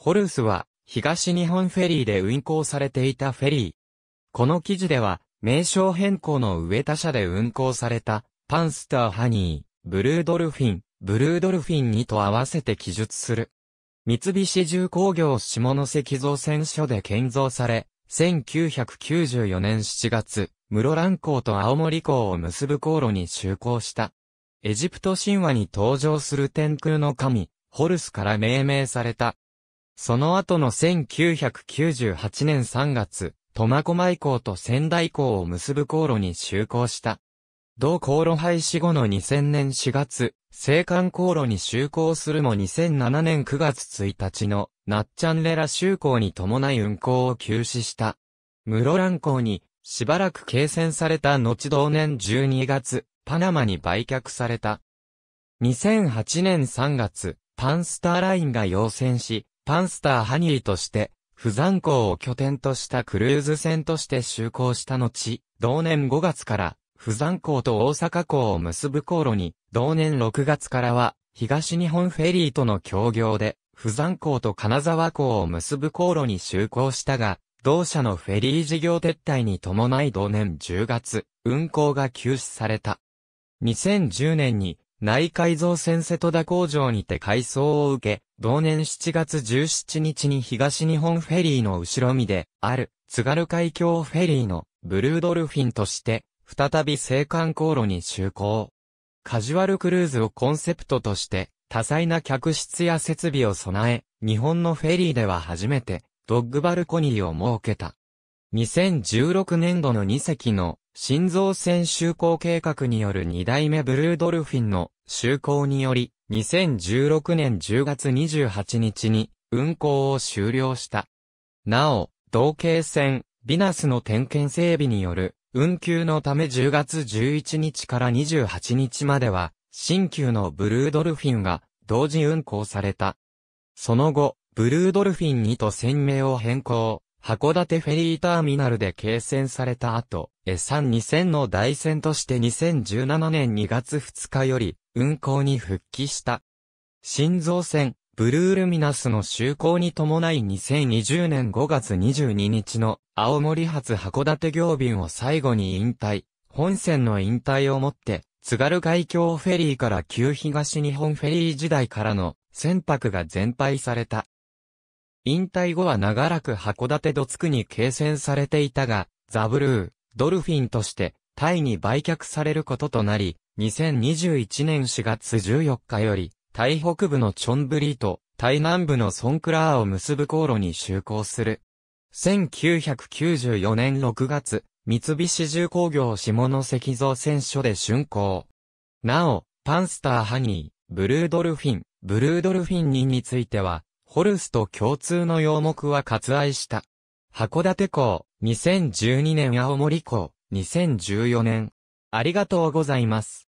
ホルスは、東日本フェリーで運行されていたフェリー。この記事では、名称変更の上他社で運行された、パンスターハニー、ブルードルフィン、ブルードルフィンにと合わせて記述する。三菱重工業下関造船所で建造され、1994年7月、室蘭港と青森港を結ぶ航路に就航した。エジプト神話に登場する天空の神、ホルスから命名された。その後の1998年3月、苫小牧港と仙台港を結ぶ航路に就航した。同航路廃止後の2000年4月、青函航路に就航するも2007年9月1日の、ナッチャンレラ就航に伴い運航を休止した。室蘭港に、しばらく継戦された後同年12月、パナマに売却された。2008年3月、パンスターラインが要請し、パンスターハニーとして、不山港を拠点としたクルーズ船として就航した後、同年5月から、不山港と大阪港を結ぶ航路に、同年6月からは、東日本フェリーとの協業で、不山港と金沢港を結ぶ航路に就航したが、同社のフェリー事業撤退に伴い同年10月、運航が休止された。2010年に内改造船瀬戸田工場にて改装を受け、同年7月17日に東日本フェリーの後ろ身で、ある、津軽海峡フェリーの、ブルードルフィンとして、再び青函航路に就航。カジュアルクルーズをコンセプトとして、多彩な客室や設備を備え、日本のフェリーでは初めて、ドッグバルコニーを設けた。2016年度の2隻の新造船就航計画による2代目ブルードルフィンの就航により、2016年10月28日に運航を終了した。なお、同型船、ビナスの点検整備による運休のため10月11日から28日までは、新旧のブルードルフィンが同時運航された。その後、ブルードルフィン2と船名を変更。函館フェリーターミナルで掲載された後、サン2 0 0 0の大船として2017年2月2日より運航に復帰した。新造船、ブルールミナスの就航に伴い2020年5月22日の青森発函館行便を最後に引退、本船の引退をもって、津軽海峡フェリーから旧東日本フェリー時代からの船舶が全廃された。引退後は長らく函館ド津区に継戦されていたが、ザブルー、ドルフィンとして、タイに売却されることとなり、2021年4月14日より、タイ北部のチョンブリーと、タイ南部のソンクラーを結ぶ航路に就航する。1994年6月、三菱重工業下関造船所で竣工。なお、パンスターハニー、ブルードルフィン、ブルードルフィン2については、ホルスと共通の要目は割愛した。函館港、2012年青森港、2014年。ありがとうございます。